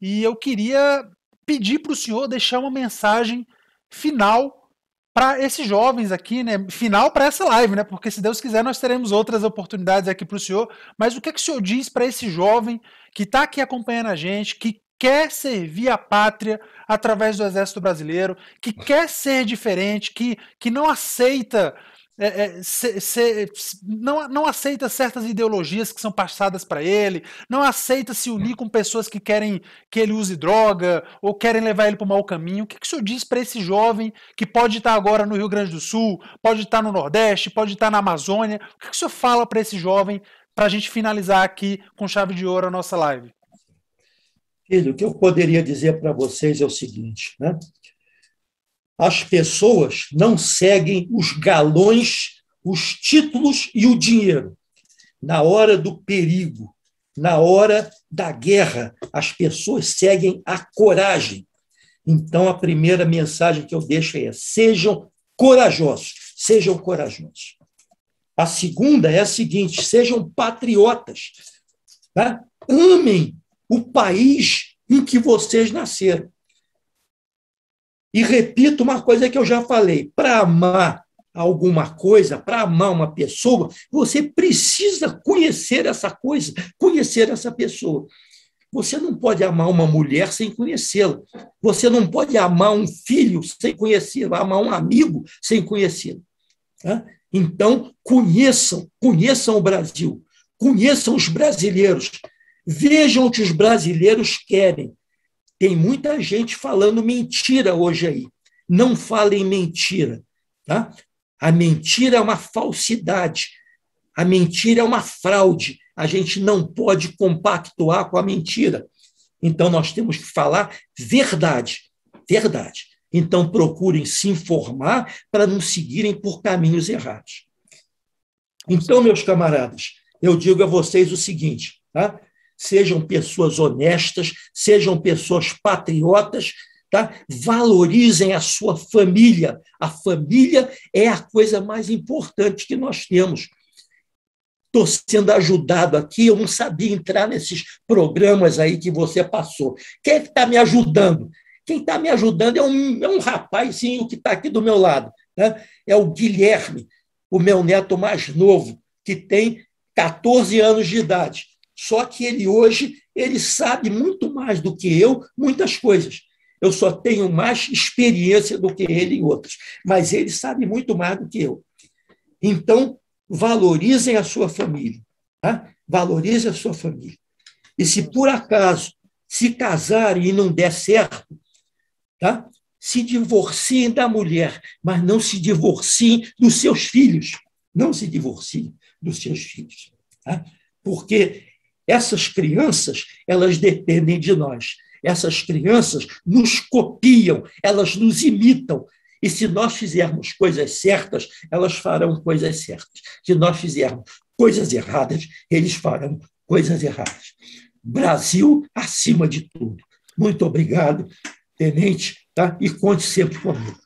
E eu queria pedir para o senhor deixar uma mensagem final para esses jovens aqui, né? Final para essa live, né? Porque se Deus quiser nós teremos outras oportunidades aqui para o senhor. Mas o que, é que o senhor diz para esse jovem que está aqui acompanhando a gente, que quer servir a pátria através do Exército Brasileiro, que quer ser diferente, que, que não aceita é, é, se, se, não, não aceita certas ideologias que são passadas para ele, não aceita se unir com pessoas que querem que ele use droga ou querem levar ele para o mau caminho. O que, que o senhor diz para esse jovem que pode estar tá agora no Rio Grande do Sul, pode estar tá no Nordeste, pode estar tá na Amazônia? O que, que o senhor fala para esse jovem para a gente finalizar aqui com chave de ouro a nossa live? Filho, o que eu poderia dizer para vocês é o seguinte, né? as pessoas não seguem os galões, os títulos e o dinheiro. Na hora do perigo, na hora da guerra, as pessoas seguem a coragem. Então, a primeira mensagem que eu deixo é: sejam corajosos, sejam corajosos. A segunda é a seguinte: sejam patriotas. Tá? Amem o país em que vocês nasceram. E repito uma coisa que eu já falei: para amar alguma coisa, para amar uma pessoa, você precisa conhecer essa coisa, conhecer essa pessoa. Você não pode amar uma mulher sem conhecê-la. Você não pode amar um filho sem conhecê-lo, amar um amigo sem conhecê-lo. Tá? Então, conheçam, conheçam o Brasil, conheçam os brasileiros, vejam o que os brasileiros querem, tem muita gente falando mentira hoje aí. Não falem mentira. Tá? A mentira é uma falsidade. A mentira é uma fraude. A gente não pode compactuar com a mentira. Então, nós temos que falar verdade. Verdade. Então, procurem se informar para não seguirem por caminhos errados. Então, meus camaradas, eu digo a vocês o seguinte: tá? sejam pessoas honestas, sejam pessoas patriotas, tá? valorizem a sua família. A família é a coisa mais importante que nós temos. Estou sendo ajudado aqui, eu não sabia entrar nesses programas aí que você passou. Quem é está me ajudando? Quem está me ajudando é um, é um rapazinho que está aqui do meu lado. Né? É o Guilherme, o meu neto mais novo, que tem 14 anos de idade. Só que ele hoje, ele sabe muito mais do que eu muitas coisas. Eu só tenho mais experiência do que ele em outras, mas ele sabe muito mais do que eu. Então, valorizem a sua família, tá? Valorize a sua família. E se por acaso se casarem e não der certo, tá? Se divorciem da mulher, mas não se divorciem dos seus filhos. Não se divorciem dos seus filhos. Tá? Porque essas crianças, elas dependem de nós. Essas crianças nos copiam, elas nos imitam. E se nós fizermos coisas certas, elas farão coisas certas. Se nós fizermos coisas erradas, eles farão coisas erradas. Brasil acima de tudo. Muito obrigado, tenente, tá? e conte sempre comigo.